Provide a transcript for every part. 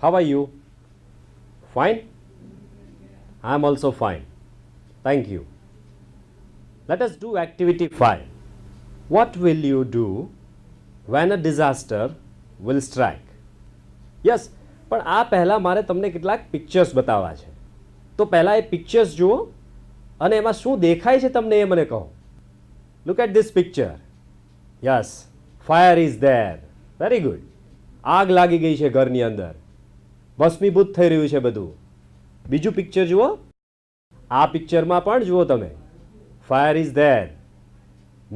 How are you? Fine? I am also fine. Thank you. Let us do activity 5. What will you do when a disaster will strike? Yes પણ આ પહેલાં મારે તમને કેટલાક pictures બતાવવા છે તો પહેલાં એ પિક્ચર્સ જુઓ અને એમાં શું દેખાય છે તમને એ મને કહો look at this picture yes fire is there very good આગ લાગી ગઈ છે ઘરની અંદર ભસ્મીભૂત થઈ રહ્યું છે બધું બીજું પિક્ચર જુઓ આ પિક્ચરમાં પણ જુઓ તમે fire is there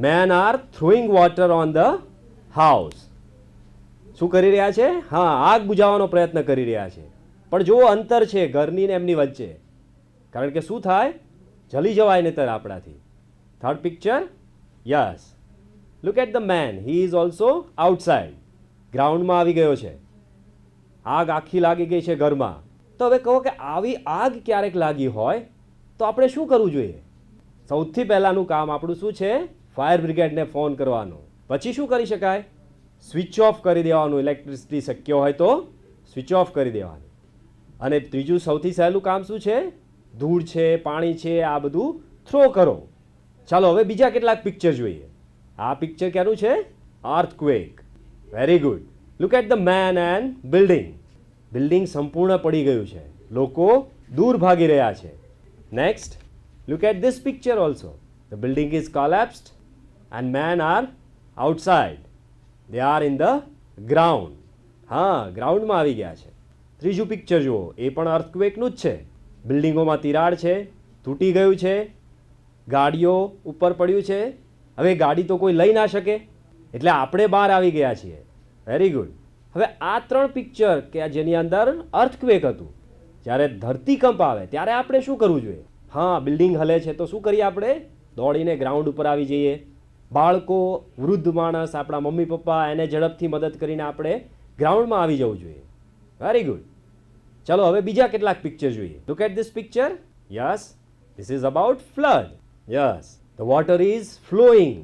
men are throwing water on the house શું કરી રહ્યા છે હા આગ બુજાવવાનો પ્રયત્ન કરી રહ્યા છે પણ જુઓ અંતર છે ઘરની ને એમની વચ્ચે કારણ કે શું થાય જલી જવાય નહીતર આપણાથી third picture yes look at the man he is also outside ગ્રાઉન્ડમાં આવી ગયો છે આગ આખી લાગી ગઈ છે ઘરમાં તો હવે કહો કે આવી આગ ક્યારેક લાગી હોય તો આપણે શું કરવું જોઈએ સૌથી પહેલાંનું કામ આપણું શું છે ફાયર બ્રિગેડને ફોન કરવાનો પછી શું કરી શકાય સ્વિચ ઓફ કરી દેવાનું ઇલેક્ટ્રિસિટી શક્ય હોય તો સ્વિચ ઓફ કરી દેવાનું અને ત્રીજું સૌથી સહેલું કામ શું છે ધૂળ છે પાણી છે આ બધું થ્રો કરો ચાલો હવે બીજા કેટલાક પિક્ચર જોઈએ આ પિક્ચર ક્યાંનું છે earthquake very good look at the man and building building સંપૂર્ણ પડી ગયું છે લોકો દૂર ભાગી રહ્યા છે next look at this picture also the building is collapsed and men are outside they are in the ground હા ગ્રાઉન્ડમાં આવી ગયા છે ત્રીજું પિક્ચર જુઓ એ પણ અર્થક્વેકનું જ છે બિલ્ડિંગોમાં તિરાડ છે તૂટી ગયું છે ગાડીઓ ઉપર પડ્યું છે હવે ગાડી તો કોઈ લઈ ના શકે એટલે આપણે બહાર આવી ગયા છીએ વેરી ગુડ હવે આ ત્રણ પિક્ચર કે જેની અંદર અર્થક્વેક હતું જ્યારે ધરતીકંપ આવે ત્યારે આપણે શું કરવું જોઈએ હા બિલ્ડિંગ હલે છે તો શું કરીએ આપણે દોડીને ગ્રાઉન્ડ ઉપર આવી જઈએ બાળકો વૃદ્ધ માણસ આપણા મમ્મી પપ્પા એને ઝડપથી મદદ કરીને આપણે ગ્રાઉન્ડમાં આવી જવું જોઈએ વેરી ગુડ ચલો હવે બીજા કેટલાક પિક્ચર જોઈએ look at this picture yes this is about flood yes the water is flowing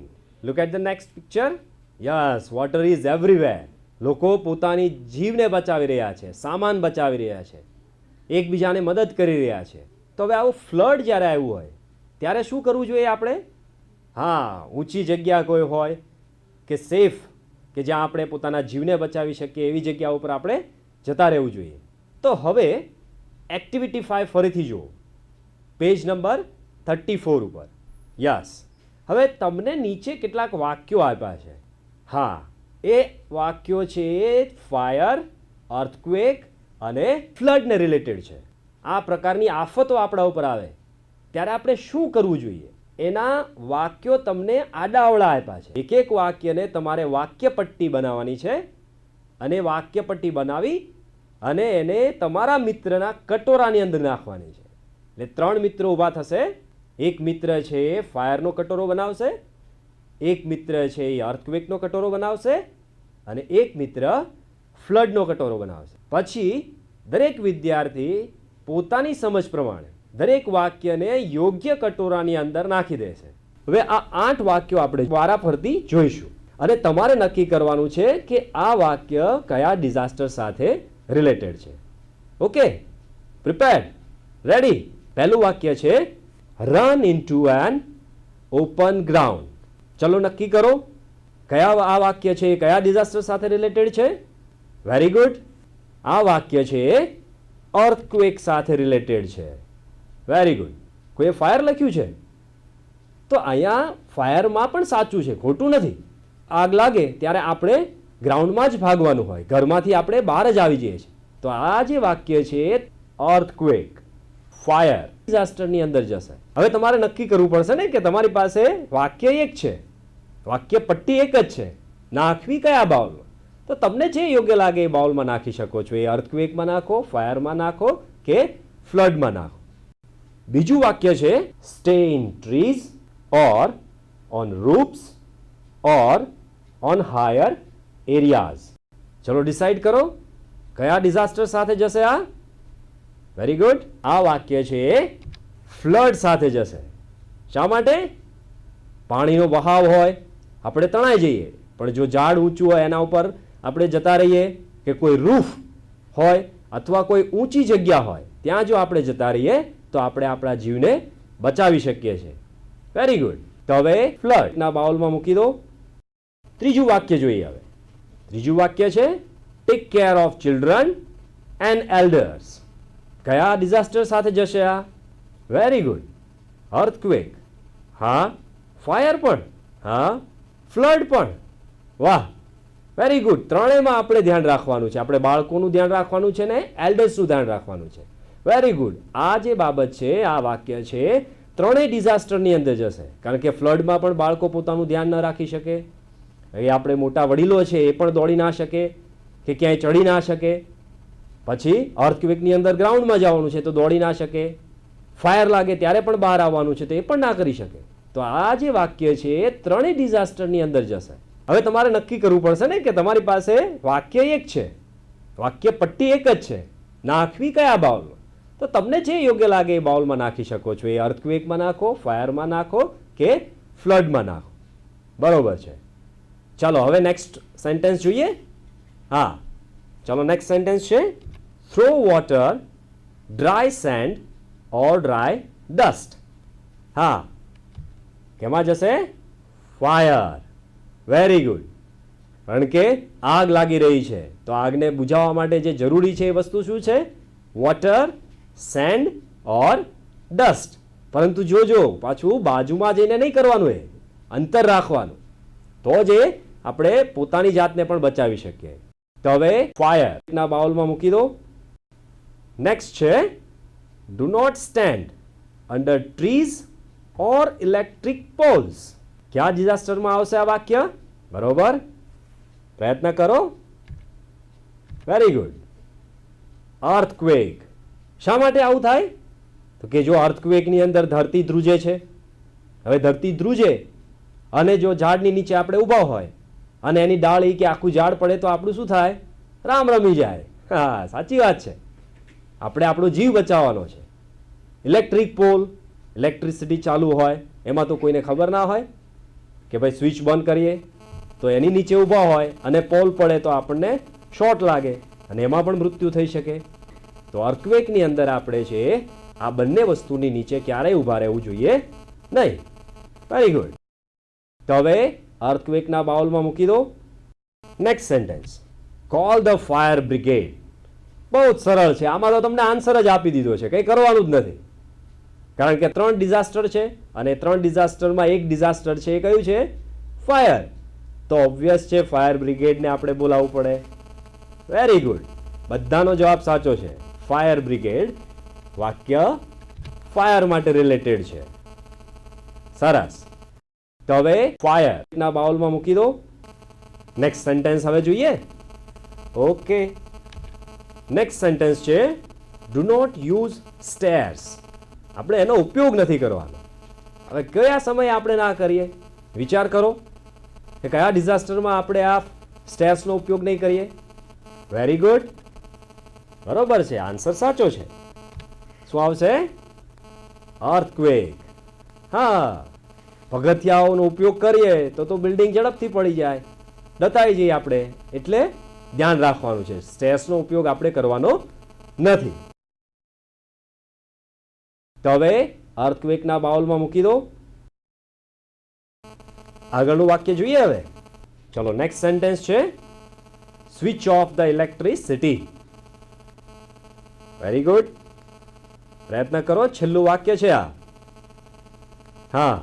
look at the next picture yes water is everywhere લોકો પોતાની જીવને બચાવી રહ્યા છે સામાન બચાવી રહ્યા છે એકબીજાને મદદ કરી રહ્યા છે તો હવે આવું ફ્લડ જ્યારે આવ્યું હોય ત્યારે શું કરવું જોઈએ આપણે હા ઊંચી જગ્યા કોઈ હોય કે સેફ કે જ્યાં આપણે પોતાના જીવને બચાવી શકીએ એવી જગ્યા ઉપર આપણે જતા રહેવું જોઈએ તો હવે એક્ટિવિટી ફાઇવ ફરીથી જુઓ પેજ નંબર થર્ટી ફોર ઉપર યસ હવે તમને નીચે કેટલાક વાક્યો આપ્યા છે હા એ વાક્યો છે ફાયર અર્થક્વેક અને ફ્લડને રિલેટેડ છે આ પ્રકારની આફતો આપણા ઉપર આવે ત્યારે આપણે શું કરવું જોઈએ એના વાક્યો તમને આડાવડા આપ્યા છે એક એક વાક્યને તમારે વાક્યપટ્ટી બનાવવાની છે અને વાક્યપટ્ટી બનાવી અને એને તમારા મિત્રના કટોરાની અંદર નાખવાની છે એટલે ત્રણ મિત્રો ઊભા થશે એક મિત્ર છે એ ફાયરનો કટોરો બનાવશે એક મિત્ર છે એ અર્થક્વેકનો કટોરો બનાવશે અને એક મિત્ર ફ્લડનો કટોરો બનાવશે પછી દરેક વિદ્યાર્થી પોતાની સમજ પ્રમાણે દરેક વાક્યને યોગ્ય કટોરાની અંદર નાખી દેશે હવે આ આઠ વાક્યો આપણે વારા ફરતી જોઈશું અને તમારે નક્કી કરવાનું છે કે આ વાક્ય કયા ડિઝાસ્ટર સાથે રિલેટેડ છે ઓકે પ્રિપેર્ડ રેડી પહેલું વાક્ય છે run into an open ground ચલો નક્કી કરો કયા આ વાક્ય છે કયા ડિઝાસ્ટર સાથે રિલેટેડ છે વેરી ગુડ આ વાક્ય છે એ અર્થક્વેક સાથે રિલેટેડ છે વેરી ગુડ કોઈએ ફાયર લખ્યું છે તો અહીંયા ફાયરમાં પણ સાચું છે ખોટું નથી આગ લાગે ત્યારે આપણે ગ્રાઉન્ડમાં જ ભાગવાનું હોય ઘરમાંથી આપણે બહાર જ આવી જઈએ છીએ તો આ જે વાક્ય છે અર્થક્વેક ફાયર ડિઝાસ્ટરની અંદર જશે હવે તમારે નક્કી કરવું પડશે ને કે તમારી પાસે વાક્ય એક છે વાક્ય પટ્ટી એક જ છે નાખવી કયા બાઉલમાં તો તમને જે યોગ્ય લાગે એ બાઉલમાં નાખી શકો છો એ અર્થક્વેકમાં નાખો ફાયરમાં નાખો કે ફ્લડમાં નાખો બીજું વાક્ય છે stay in trees or on roofs or on higher areas ચલો ડિસાઈડ કરો કયા ડિઝાસ્ટર સાથે જશે આ વેરી ગુડ આ વાક્ય છે એ ફ્લડ સાથે જશે શા માટે પાણીનો વહાવ હોય આપણે તણાઈ જઈએ પણ જો ઝાડ ઊંચું હોય એના ઉપર આપણે જતા રહીએ કે કોઈ રૂફ હોય અથવા કોઈ ઊંચી જગ્યા હોય ત્યાં જો આપણે જતા રહીએ તો આપણે આપણા જીવને બચાવી શકીએ છીએ વેરી ગુડ તો હવે ફ્લડના બાઉલમાં મૂકી દો ત્રીજું વાક્ય જોઈએ હવે ત્રીજું વાક્ય છે take care of children and elders કયા ડિઝાસ્ટર સાથે જશે આ વેરી ગુડ અર્થક્વેક હા ફાયર પણ હા ફ્લડ પણ વાહ વેરી ગુડ ત્રણેયમાં આપણે ધ્યાન રાખવાનું છે આપણે બાળકોનું ધ્યાન રાખવાનું છે ને એલ્ડર્સનું ધ્યાન રાખવાનું છે વેરી ગુડ આ જે બાબત છે આ વાક્ય છે ત્રણેય ડિઝાસ્ટરની અંદર જશે કારણ કે ફ્લડમાં પણ બાળકો પોતાનું ધ્યાન ન રાખી શકે એ આપણે મોટા વડીલો છે એ પણ દોડી ના શકે કે ક્યાંય ચડી ના શકે પછી અર્થક્વેકની અંદર ગ્રાઉન્ડમાં જવાનું છે તો દોડી ના શકે ફાયર લાગે ત્યારે પણ બહાર આવવાનું છે તો એ પણ ના કરી શકે તો આ જે વાક્ય છે એ ત્રણેય ડિઝાસ્ટરની અંદર જશે હવે તમારે નક્કી કરવું પડશે ને કે તમારી પાસે વાક્ય એક છે વાક્ય પટ્ટી એક જ છે નાખવી કયા બાઉલ તો તમને જે યોગ્ય લાગે એ બાઉલમાં નાખી શકો છો એ અર્થક્વેકમાં નાખો ફાયરમાં નાખો કે ફ્લડમાં નાખો બરોબર છે ચાલો હવે નેક્સ્ટ સેન્ટેન્સ જોઈએ હા ચાલો નેક્સ્ટ સેન્ટેન્સ છે throw water dry sand or dry dust હા કેમાં જશે ફાયર વેરી ગુડ કારણ કે આગ લાગી રહી છે તો આગને બુઝાવવા માટે જે જરૂરી છે એ વસ્તુ શું છે વોટર સેન્ડ ઓર ડસ્ટ પરંતુ જોજો પાછું બાજુમાં જઈને નહીં કરવાનું એ અંતર રાખવાનું તો જ એ આપણે પોતાની જાતને પણ બચાવી શકીએ તો હવે ફાયરના બાઉલમાં મૂકી દો નેક્સ્ટ છે do not stand under trees or electric poles ક્યાં ડિઝાસ્ટરમાં આવશે આ વાક્ય બરોબર પ્રયત્ન કરો વેરી ગુડ અર્થક્વેક શા માટે આવું થાય તો કે જો અર્થક્વેકની અંદર ધરતી ધ્રુજે છે હવે ધરતી ધ્રુજે અને જો ઝાડની નીચે આપણે ઊભા હોય અને એની ડાળી કે આખું ઝાડ પડે તો આપણું શું થાય રામ રમી જાય હા સાચી વાત છે આપણે આપણો જીવ બચાવવાનો છે ઇલેક્ટ્રિક પોલ ઇલેક્ટ્રિસિટી ચાલુ હોય એમાં તો કોઈને ખબર ના હોય કે ભાઈ સ્વિચ બંધ કરીએ તો એની નીચે ઊભા હોય અને પોલ પડે તો આપણને શોર્ટ લાગે અને એમાં પણ મૃત્યુ થઈ શકે તો અર્કવેકની અંદર આપણે છે આ બંને વસ્તુની નીચે ક્યારેય ઊભા રહેવું જોઈએ નહીં વેરી ગુડ તો હવે અર્થક્વેકના બાઉલમાં મૂકી દો next sentence call the fire brigade બહુ જ સરળ છે આમાં તો તમને આન્સર જ આપી દીધો છે કંઈ કરવાનું જ નથી કારણ કે ત્રણ ડિઝાસ્ટર છે અને ત્રણ ડિઝાસ્ટરમાં એક ડિઝાસ્ટર છે એ કયું છે ફાયર તો ઓબ્વિયસ છે ફાયર બ્રિગેડને આપણે બોલાવવું પડે વેરી ગુડ બધાનો જવાબ સાચો છે ફાયર બ્રિગેડ વાક્ય ફાયર માટે રિલેટેડ છે સરસ તો હવે ફાયરના બાઉલમાં મૂકી દો નેક્સ્ટ સેન્ટેન્સ હવે જોઈએ ઓકે નેક્સ્ટ સેન્ટેન્સ છે ડુ નોટ યુઝ સ્ટેર્સ આપણે એનો ઉપયોગ નથી કરવાનો હવે કયા સમયે આપણે ના કરીએ વિચાર કરો કે કયા ડિઝાસ્ટરમાં આપણે આ સ્ટેપ્સનો ઉપયોગ નહીં કરીએ વેરી ગુડ બરોબર છે આન્સર સાચો છે શું આવશે અર્થક્વેક હા પગથિયાઓનો ઉપયોગ કરીએ તો તો બિલ્ડિંગ ઝડપથી પડી જાય દતાઈ જઈએ આપણે એટલે ધ્યાન રાખવાનું છે સ્ટેસનો ઉપયોગ આપણે કરવાનો નથી તો હવે અર્થક્વેકના બાઉલમાં મૂકી દો આગળનું વાક્ય જોઈએ હવે ચલો નેક્સ્ટ સેન્ટેન્સ છે switch off the electricity very good પ્રયત્ન કરો છેલ્લું વાક્ય છે આ હા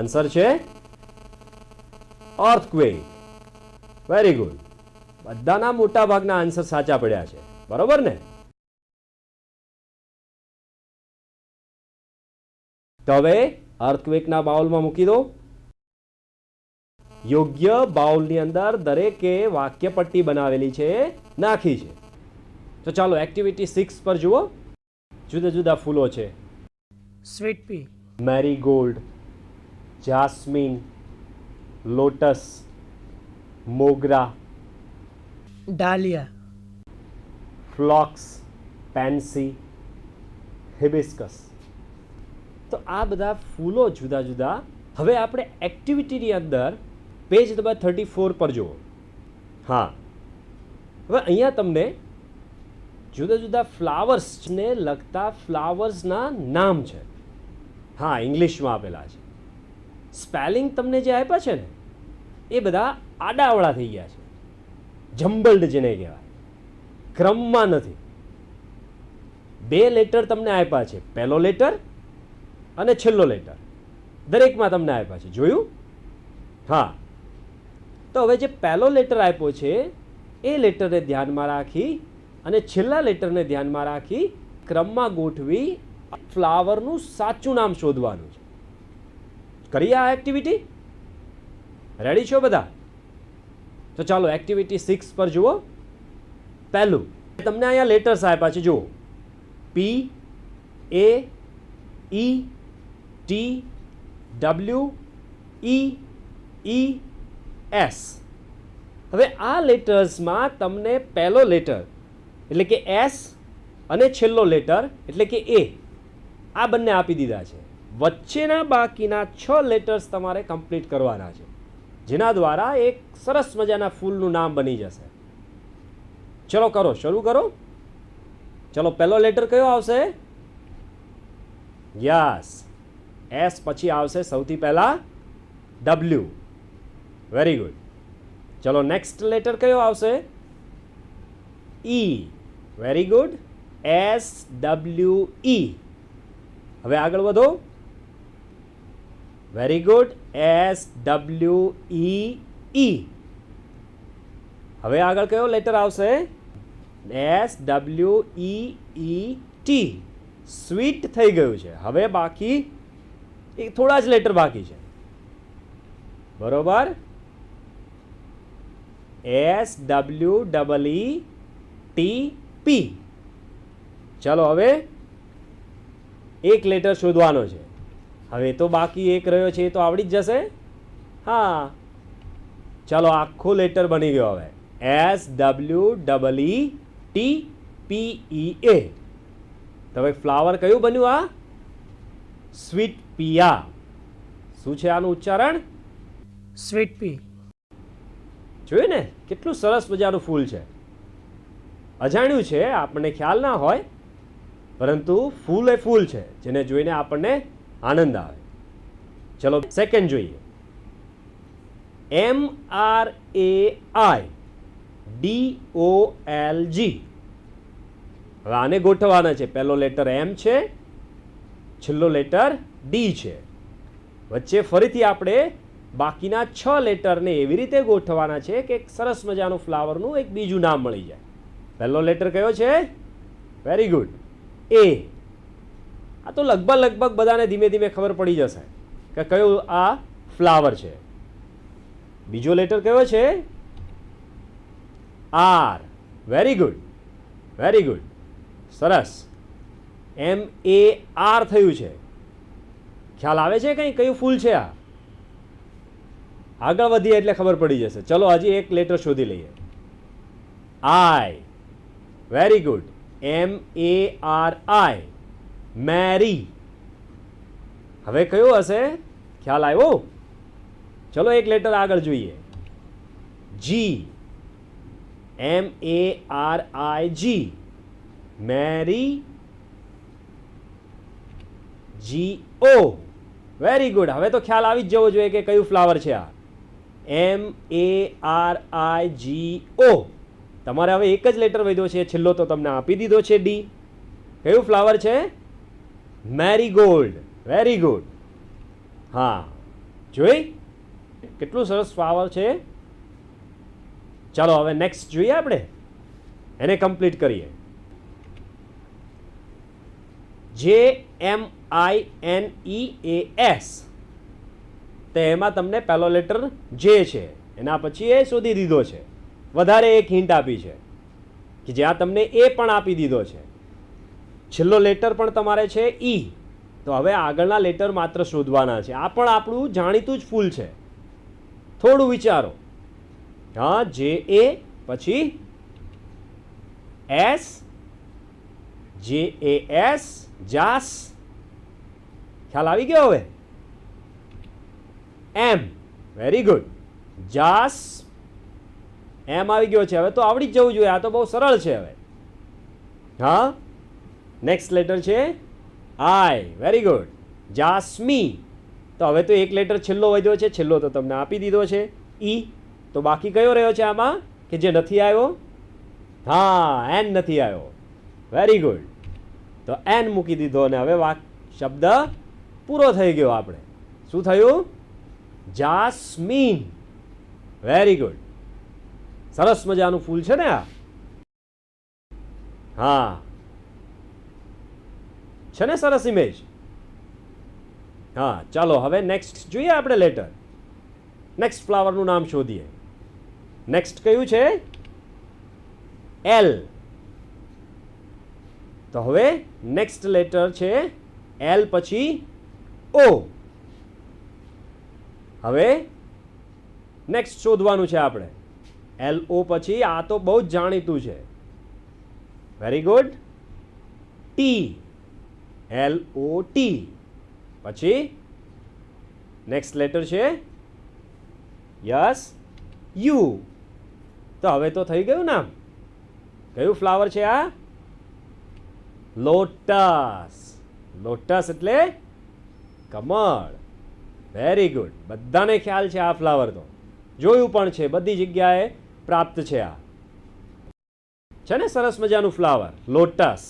આન્સર છે અર્થક્વેક વેરી ગુડ બધાના મોટાભાગના આન્સર સાચા પડ્યા છે બરોબર ને તો હવે અર્થક્વેકના બાઉલમાં મૂકી દો યોગ્ય બાઉલની અંદર દરેકે વાક્યપટ્ટી બનાવેલી છે નાખી છે તો ચાલો એક્ટિવિટી સિક્સ પર જુઓ જુદા જુદા ફૂલો છે sweet pea marigold jasmine lotus મોગરા ડાલિયા ફ્લોક્સ પેન્સી હિબિસ્કસ તો આ બધા ફૂલો જુદા જુદા હવે આપણે એક્ટિવિટીની અંદર પેજ નંબર થર્ટી ફોર પર જુઓ હા હવે અહીંયા તમને જુદા જુદા ફ્લાવર્સને લગતા ફ્લાવર્સના નામ છે હા ઇંગ્લિશમાં આપેલા છે સ્પેલિંગ તમને જે આપ્યા છે ને એ બધા આડાવડા થઈ ગયા છે જમ્બલ્ડ જેને કહેવાય ક્રમમાં નથી બે લેટર તમને આપ્યા છે પહેલો લેટર અને છેલ્લો લેટર દરેકમાં તમને આપ્યા છે જોયું હા તો હવે જે પહેલો લેટર આપ્યો છે એ લેટરને ધ્યાનમાં રાખી અને છેલ્લા લેટરને ધ્યાનમાં રાખી ક્રમમાં ગોઠવી ફ્લાવરનું સાચું નામ શોધવાનું છે કરીએ આ એક્ટિવિટી રેડી છો બધા તો ચાલો એક્ટિવિટી સિક્સ પર જુઓ પહેલું તમને અહીંયા લેટર્સ આપ્યા છે જુઓ P A E T W E E S હવે આ લેટર્સમાં તમને પહેલો લેટર એટલે કે એસ અને છેલ્લો લેટર એટલે કે એ આ બંને આપી દીધા છે વચ્ચેના બાકીના છ લેટર્સ તમારે કમ્પ્લીટ કરવાના છે જેના દ્વારા એક સરસ મજાના ફૂલનું નામ બની જશે ચલો કરો શરૂ કરો ચલો પહેલો લેટર કયો આવશે યસ એસ પછી આવશે સૌથી પહેલાં ડબલ્યુ વેરી ગુડ ચલો નેક્સ્ટ લેટર કયો આવશે E very good S W E હવે આગળ વધો very good S W E E હવે આગળ કયો લેટર આવશે S W E E T sweet થઈ ગયું છે હવે બાકી એ થોડા જ લેટર બાકી છે બરોબર S W double E T P ચાલો હવે એક લેટર શોધવાનો છે હવે તો બાકી એક રહ્યો છે એ તો આવડી જ જશે હા ચાલો આખો લેટર બની ગયો હવે S W double E T P E A તમે ફ્લાવર કયું બન્યું આ સ્વીટ પિયા શું છે આનું ઉચ્ચારણ સ્વીટ પી જોયું ને કેટલું સરસ મજાનું ફૂલ છે અજાણ્યું છે આપણને ખ્યાલ ના હોય પરંતુ ફૂલ એ ફૂલ છે જેને જોઈને આપણને આનંદ આવે ચલો સેકન્ડ જોઈએ M R A I D O L G હવે આને ગોઠવવાના છે પહેલો લેટર એમ છે છેલ્લો લેટર ડી છે વચ્ચે ફરીથી આપણે બાકીના છ લેટરને એવી રીતે ગોઠવાના છે કે એક સરસ મજાનું ફ્લાવરનું એક બીજું નામ મળી જાય પહેલો લેટર કયો છે વેરી ગુડ એ આ તો લગભગ લગભગ બધાને ધીમે ધીમે ખબર પડી જશે કે કયો આ ફ્લાવર છે બીજો લેટર કયો છે R very good very good સરસ એમ એ આર થયું છે ખ્યાલ આવે છે કંઈ કયું ફૂલ છે આ આગળ વધીએ એટલે ખબર પડી જશે ચલો હજી એક લેટર શોધી લઈએ I very good M A R I mari હવે કયો હશે ખ્યાલ આવ્યો ચલો એક લેટર આગળ જોઈએ G M A R I G mari G O very good હવે તો ખ્યાલ આવી જ જવો જોઈએ કે કયું ફ્લાવર છે આ એમ એ આર આઈ જી ઓ તમારે હવે એક જ લેટર વધ્યો છે છેલ્લો તો તમને આપી દીધો છે ડી કયું ફ્લાવર છે મેરી ગોલ્ડ વેરી ગુડ હા જોઈ કેટલું સરસ ફ્લાવર છે ચાલો હવે નેક્સ્ટ જોઈએ આપણે એને કમ્પ્લીટ કરીએ જે એમ I N E A S તો એમાં તમને પહેલો લેટર જે છે એના પછી એ શોધી દીધો છે વધારે એક હિન્ટ આપી છે કે જ્યાં તમને એ પણ આપી દીધો છે છેલ્લો લેટર પણ તમારે છે ઈ e. તો હવે આગળના લેટર માત્ર શોધવાના છે આ પણ આપણું જાણીતું જ ફૂલ છે થોડું વિચારો હા જે એ પછી એસ જે એ એસ જાસ ખ્યાલ આવી ગયો હવે એમ વેરી ગુડ જાસ એમ આવી ગયો છે હવે તો આવડી જ જવું જોઈએ આ તો બહુ સરળ છે હવે હા નેક્સ્ટ લેટર છે આય વેરી ગુડ જાસમી તો હવે તો એક લેટર છેલ્લો વધ્યો છે છેલ્લો તો તમને આપી દીધો છે ઈ e. તો બાકી કયો રહ્યો છે આમાં કે જે નથી આવ્યો હા એન નથી આવ્યો વેરી ગુડ તો એન મૂકી દીધો અને હવે વાક શબ્દ પૂરો થઈ ગયો આપણે શું થયું જાસ્મીન વેરી ગુડ સરસ મજાનું ફૂલ છે ને આ હા છે ને સરસ ઇમેજ હા ચાલો હવે નેક્સ્ટ જોઈએ આપણે લેટર નેક્સ્ટ ફ્લાવરનું નામ શોધીએ નેક્સ્ટ કયું છે એલ તો હવે નેક્સ્ટ લેટર છે એલ પછી ઓ હવે નેક્સ્ટ શોધવાનું છે આપણે એલ ઓ પછી આ તો બહુ જ જાણીતું છે very good T L O T પછી નેક્સ્ટ લેટર છે યસ યુ તો હવે તો થઈ ગયું નામ કયું ફ્લાવર છે આ લોટસ લોટસ એટલે કમળ વેરી ગુડ બધાને ખ્યાલ છે આ ફ્લાવર તો જોયું પણ છે બધી જગ્યાએ પ્રાપ્ત છે આ છે ને સરસ મજાનું ફ્લાવર લોટસ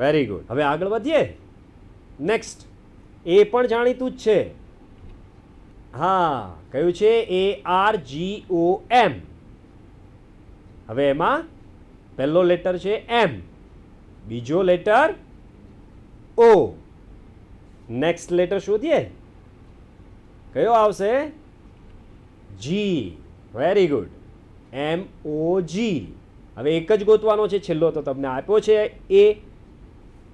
વેરી ગુડ હવે આગળ વધીએ નેક્સ્ટ એ પણ જાણીતું જ છે હા કયું છે એ આર જી ઓ એમ હવે એમાં પહેલો લેટર છે એમ બીજો લેટર ઓ નેક્સ્ટ લેટર શોધીએ કયો આવશે જી વેરી ગુડ એમ ઓ જી હવે એક જ ગોતવાનો છે છેલ્લો તો તમને આપ્યો છે એ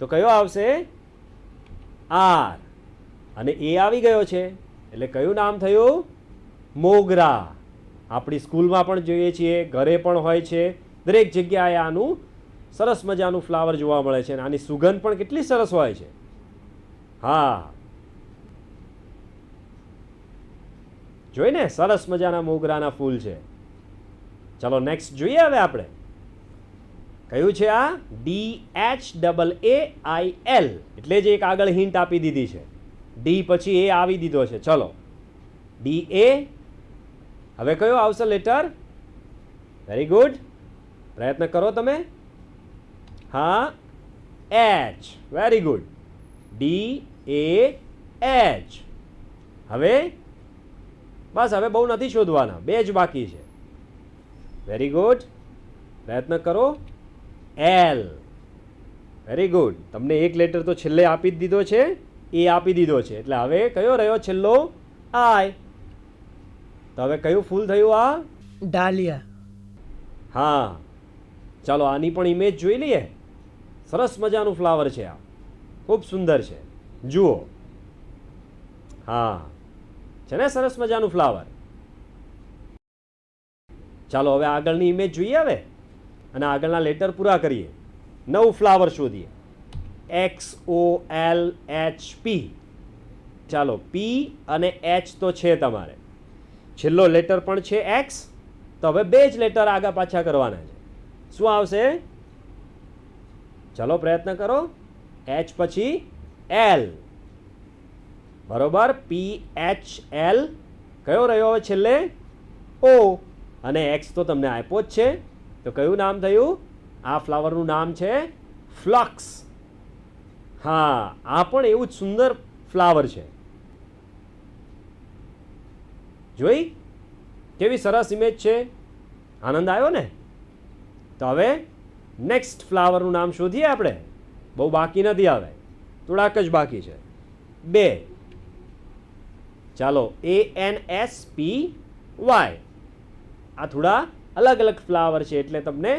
તો કયો આવશે આર અને એ આવી ગયો છે એટલે કયું નામ થયું મોગરા આપણી સ્કૂલમાં પણ જોઈએ છીએ ઘરે પણ હોય છે દરેક જગ્યાએ આનું સરસ મજાનું ફ્લાવર જોવા મળે છે અને આની સુગંધ પણ કેટલી સરસ હોય છે હા જોઈને સરસ મજાના મોગરાના ફૂલ છે ચલો નેક્સ્ટ જોઈએ હવે આપણે કયું છે આ D H double A I L એટલે જ એક આગળ હિન્ટ આપી દીધી છે ડી પછી એ આવી દીધો છે ચલો ડી એ હવે કયો આવશે લેટર વેરી ગુડ પ્રયત્ન કરો તમે હા H very good D A H હવે બસ હવે બહુ નથી શોધવાના બે જ બાકી છે વેરી ગુડ પ્રયત્ન કરો એલ વેરી ગુડ તમને એક લેટર તો છેલ્લે આપી જ દીધો છે એ આપી દીધો છે એટલે હવે કયો રહ્યો છેલ્લો આય તો હવે કયું ફૂલ થયું આ ડાલિયા હા ચાલો આની પણ ઇમેજ જોઈ લઈએ સરસ મજાનું ફ્લાવર છે આ ખૂબ સુંદર છે જુઓ હા છે ને સરસ મજાનું ફ્લાવર ચાલો હવે આગળની ઇમેજ જોઈએ હવે અને આગળના લેટર પૂરા કરીએ નવું ફ્લાવર શોધીએ X O L H P ચાલો પી અને એચ તો છે તમારે છેલ્લો લેટર પણ છે એક્સ તો હવે બે જ લેટર આગા પાછા કરવાના છે શું આવશે ચાલો પ્રયત્ન કરો એચ પછી એલ બરોબર પી એચ એલ કયો રહ્યો છેલ્લે ઓ અને એક્સ તો તમને આપ્યો જ છે તો કયું નામ થયું આ ફ્લાવરનું નામ છે ફ્લક્સ હા આ પણ એવું જ સુંદર ફ્લાવર છે જોઈ કેવી સરસ ઇમેજ છે આનંદ આવ્યો ને તો હવે નેક્સ્ટ ફ્લાવરનું નામ શોધીએ આપણે બહુ બાકી નથી આવે થોડાક જ બાકી છે બે ચાલો A N S P Y આ થોડા અલગ અલગ ફ્લાવર છે એટલે તમને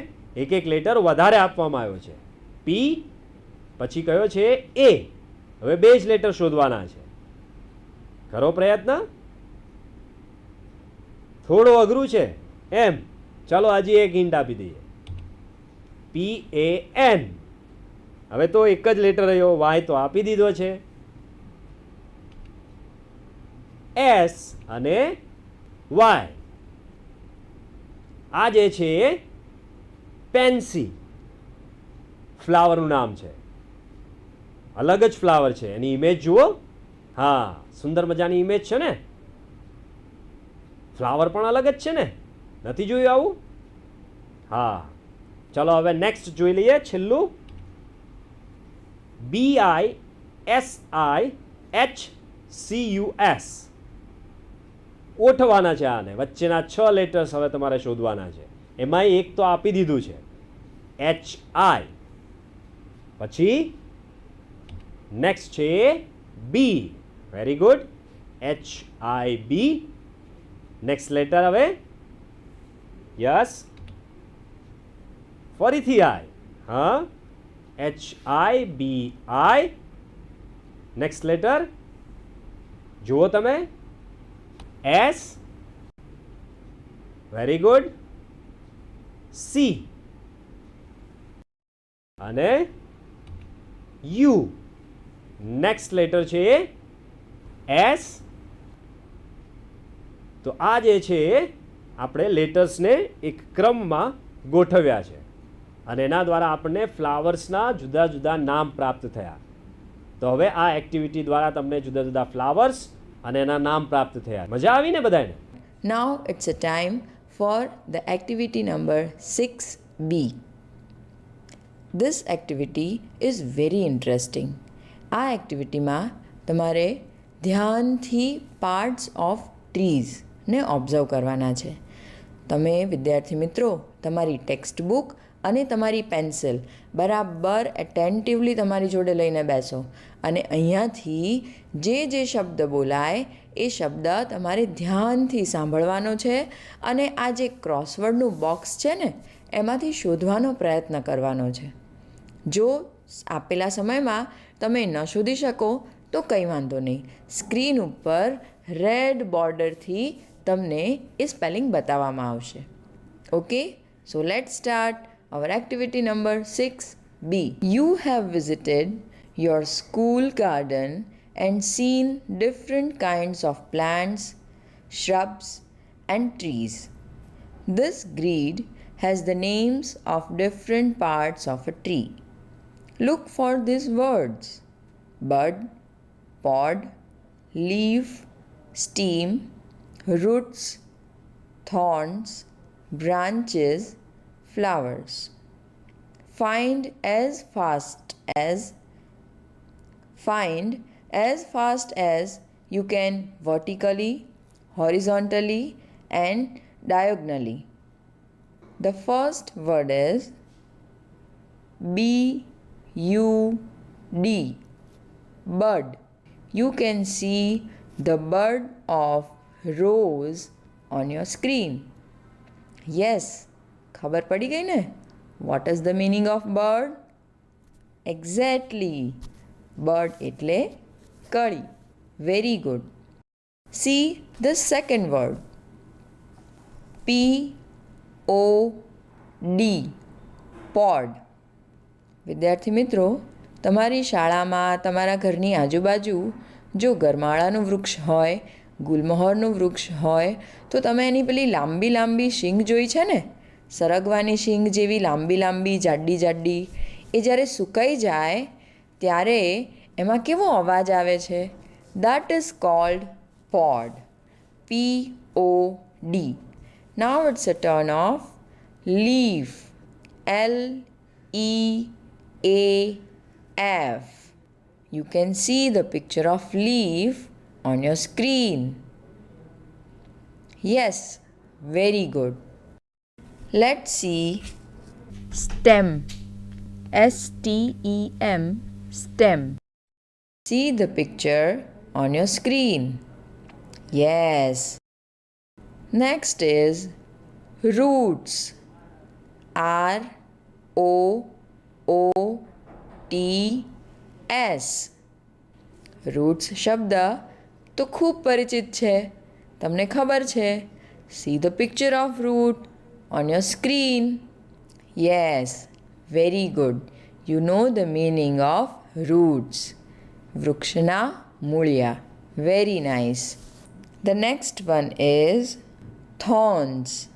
એક એક લેટર વધારે આપવામાં આવ્યો છે પી પછી કયો છે એ હવે બે જ લેટર શોધવાના છે કરો પ્રયત્ન થોડો અઘરું છે એમ ચાલો આજે એક હિન્ટ આપી દઈએ પી એ એન હવે તો એક જ લેટર રહ્યો વાય તો આપી દીધો છે એસ અને વાય આ જે છે પેન્સી ફ્લાવરનું નામ છે અલગ જ ફ્લાવર છે એની ઇમેજ જુઓ હા સુંદર મજાની ઇમેજ છે ને ફ્લાવર પણ અલગ જ છે ને નથી જોયું આવું હા ચલો હવે નેક્સ્ટ જોઈ લઈએ છેલ્લું b i s i h c u s ઓળઠવાના છે આને બચ્ચેના 6 લેટર્સ હવે તમારે શોધવાના છે એમાં એક તો આપી દીધું છે h i પછી નેક્સ્ટ છે b very good h i b next letter હવે yes ફરીથી i હા H I B I next letter જુઓ તમે S વેરી ગુડ સી અને યુ નેક્સ્ટ લેટર છે એસ તો આ જે છે આપણે લેટર્સને એક ક્રમમાં ગોઠવ્યા છે અને એના દ્વારા આપણને ફ્લાવર્સના જુદા જુદા નામ પ્રાપ્ત થયા તો હવે આ એક્ટિવિટી દ્વારા તમને જુદા જુદા ફ્લાવર્સ અને એના નામ પ્રાપ્ત થયા મજા આવી ને બધાને now it's a time for the activity number six B this activity is very interesting આ એક્ટિવિટીમાં તમારે ધ્યાનથી પાર્ટ્સ ઓફ ટ્રીઝને ઓબ્ઝર્વ કરવાના છે તમે વિદ્યાર્થી મિત્રો તમારી ટેક્સ્ટ બુક અને તમારી પેન્સિલ બરાબર એટેન્ટિવલી તમારી જોડે લઈને બેસો અને અહીંયાથી જે જે શબ્દ બોલાય એ શબ્દ તમારે ધ્યાનથી સાંભળવાનો છે અને આ જે ક્રોસવર્ડનું બોક્સ છે ને એમાંથી શોધવાનો પ્રયત્ન કરવાનો છે જો આપેલા સમયમાં તમે ન શોધી શકો તો કંઈ વાંધો નહીં સ્ક્રીન ઉપર રેડ બોર્ડરથી તમને એ સ્પેલિંગ બતાવવામાં આવશે okay so let start Our activity number 6b. You have visited your school garden and seen different kinds of plants, shrubs, and trees. This grid has the names of different parts of a tree. Look for these words bud, pod, leaf, stem, roots, thorns, branches, flowers. Find as fast as find as fast as you can vertically, horizontally and diagonally. The first word is B U D bird. You can see the bird of rose on your screen. Yes, ખબર પડી ગઈ ને what is the meaning of bird exactly bird એટલે કળી very good see the second word P O D pod વિદ્યાર્થી મિત્રો તમારી શાળામાં તમારા ઘરની આજુબાજુ જો ગરમાળાનું વૃક્ષ હોય ગુલમહોરનું વૃક્ષ હોય તો તમે એની પેલી લાંબી લાંબી શીંગ જોઈ છે ને સરગવાની શીંગ જેવી લાંબી લાંબી જાડી જાડી એ જ્યારે સુકાઈ જાય ત્યારે એમાં કેવો અવાજ આવે છે that is called pod P O D now it's a turn of leaf L E A F you can see the picture of leaf on your screen yes very good. Let's see stem. S T E M stem. See the picture on your screen. Yes. Next is roots. R O O T S. Roots શબ્દ તો ખૂબ પરિચિત છે તમને ખબર છે see the picture of root on your screen. Yes, very good. You know the meaning of roots. Vrukshana mulya. Very nice. The next one is thorns.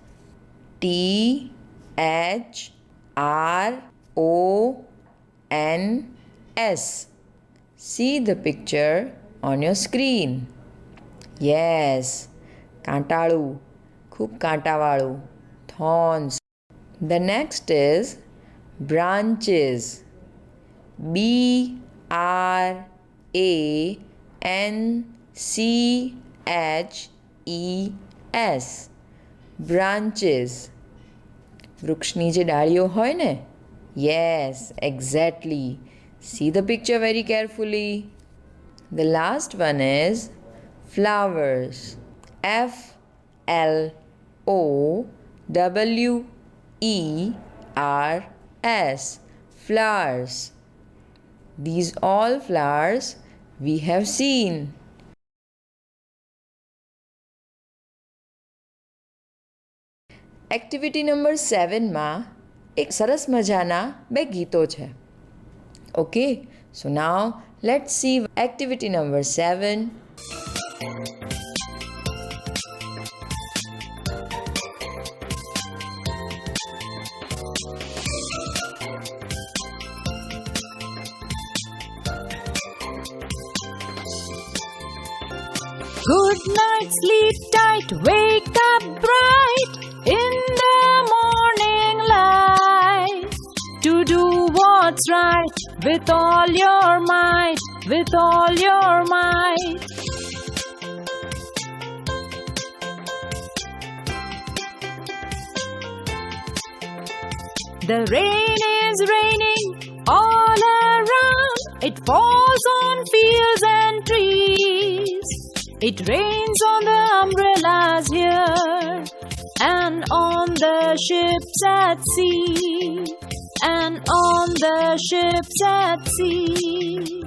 T H R O N S. See the picture on your screen. Yes, Kantalu. ખૂબ કાંટાવાળું horns. The next is branches. B R A N C H E S. Branches. Vrukshnije dario hoine? Yes, exactly. See the picture very carefully. The last one is flowers. F L O W E R S flowers. These all flowers we have seen. Activity number સેવનમાં એક સરસ મજાના બે ગીતો છે okay so now let see activity number seven Sleep tight, wake up bright in the morning light. To do what's right with all your might, with all your might. The rain is raining all around. It falls on fields and trees. It rains on the umbrellas here and on the ships at sea and on the ships at sea.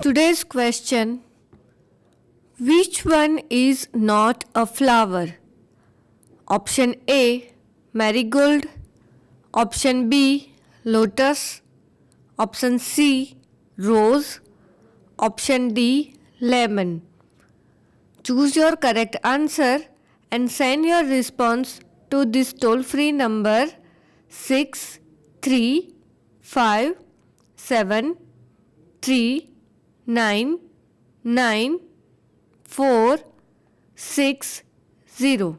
Today's question Which one is not a flower? Option A Marigold, Option B Lotus, Option C Rose, Option D. Lemon. Choose your correct answer and send your response to this toll-free number six three five seven three nine nine four six zero.